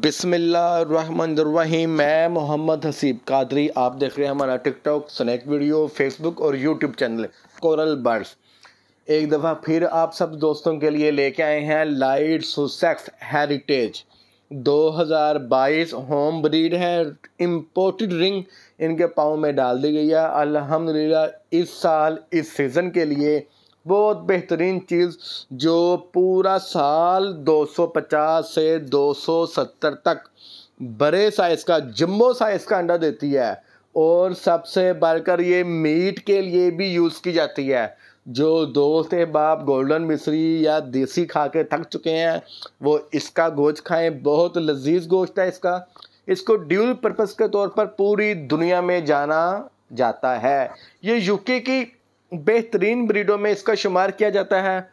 बिसमीम मैं मोहम्मद हसीब कादरी आप देख रहे हैं हमारा टिकटॉक स्नैक वीडियो फेसबुक और यूट्यूब चैनल कोरल बर्ड्स एक दफ़ा फिर आप सब दोस्तों के लिए लेके आए हैं light Sussex heritage 2022 home breed है इम्पोर्टेड रिंग इनके पाँव में डाल दी गई है अल्हम्दुलिल्लाह इस साल इस सीज़न के लिए बहुत बेहतरीन चीज़ जो पूरा साल 250 से 270 तक बड़े साइज़ का जम्बो साइज़ का अंडा देती है और सबसे बढ़कर ये मीट के लिए भी यूज़ की जाती है जो दोस्त है बाप गोल्डन मिश्री या देसी खा के थक चुके हैं वो इसका गोश्त खाएं बहुत लजीज गोश्त है इसका इसको ड्यूल पर्पस के तौर पर पूरी दुनिया में जाना जाता है ये यूके की बेहतरीन ब्रीडों में इसका शुमार किया जाता है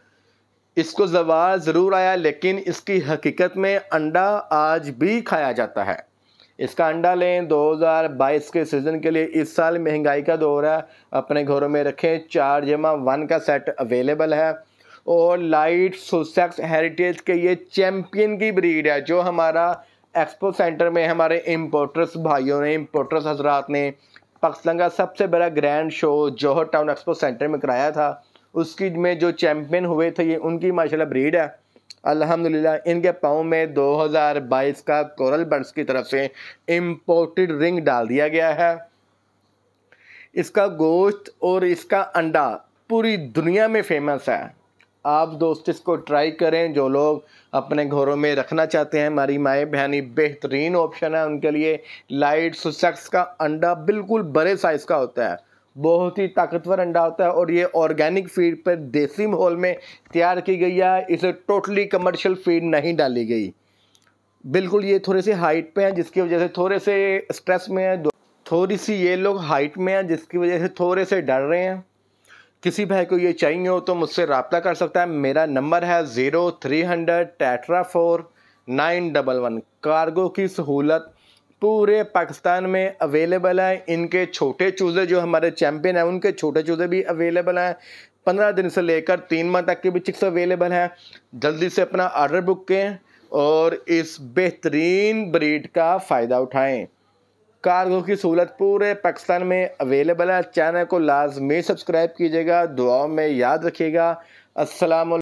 इसको जवाल ज़रूर आया लेकिन इसकी हकीकत में अंडा आज भी खाया जाता है इसका अंडा लें 2022 के सीज़न के लिए इस साल महंगाई का दौर है अपने घरों में रखें चार जमा वन का सेट अवेलेबल है और लाइट सोसेक्स हेरिटेज के ये चैम्पियन की ब्रीड है जो हमारा एक्सपो सेंटर में हमारे इम्पोर्टर्स भाइयों ने इम्पोर्टर्स हजरात ने पाकिस्तान का सबसे बड़ा grand show Johar town expo centre में कराया था उसकी में जो चैम्पियन हुए थे ये उनकी माशाल्लाह ब्रीड है अल्हम्दुलिल्लाह इनके पाँव में 2022 का कोरल बर्ड्स की तरफ से इम्पोर्टेड रिंग डाल दिया गया है इसका गोश्त और इसका अंडा पूरी दुनिया में फेमस है आप दोस्त इसको ट्राई करें जो लोग अपने घरों में रखना चाहते हैं हमारी माए बहनी बेहतरीन ऑप्शन है उनके लिए लाइट सुसक्स का अंडा बिल्कुल बड़े साइज़ का होता है बहुत ही ताकतवर अंडा होता है और ये ऑर्गेनिक फीड पर देसी माहौल में तैयार की गई है इसे टोटली कमर्शियल फीड नहीं डाली गई बिल्कुल ये थोड़े से हाइट पे हैं जिसकी वजह से थोड़े से स्ट्रेस में है थोड़ी सी ये लोग हाइट में हैं जिसकी वजह से थोड़े से डर रहे हैं किसी भाई को ये चाहिए हो तो मुझसे रबता कर सकता है मेरा नंबर है zero three hundred tetra four nine double one cargo की सहूलत पूरे पाकिस्तान में अवेलेबल है इनके छोटे चूज़े जो हमारे चैम्पियन हैं उनके छोटे चूज़े भी अवेलेबल हैं पंद्रह दिन से लेकर तीन माह तक के भी चिक्स अवेलेबल हैं जल्दी से अपना आर्डर बुक करें और इस बेहतरीन ब्रीड का फ़ायदा उठाएँ कार्गो की सहूलत पूरे पाकिस्तान में अवेलेबल है चैनल को लाजमी सब्सक्राइब कीजिएगा दुआओं में याद रखिएगा असलम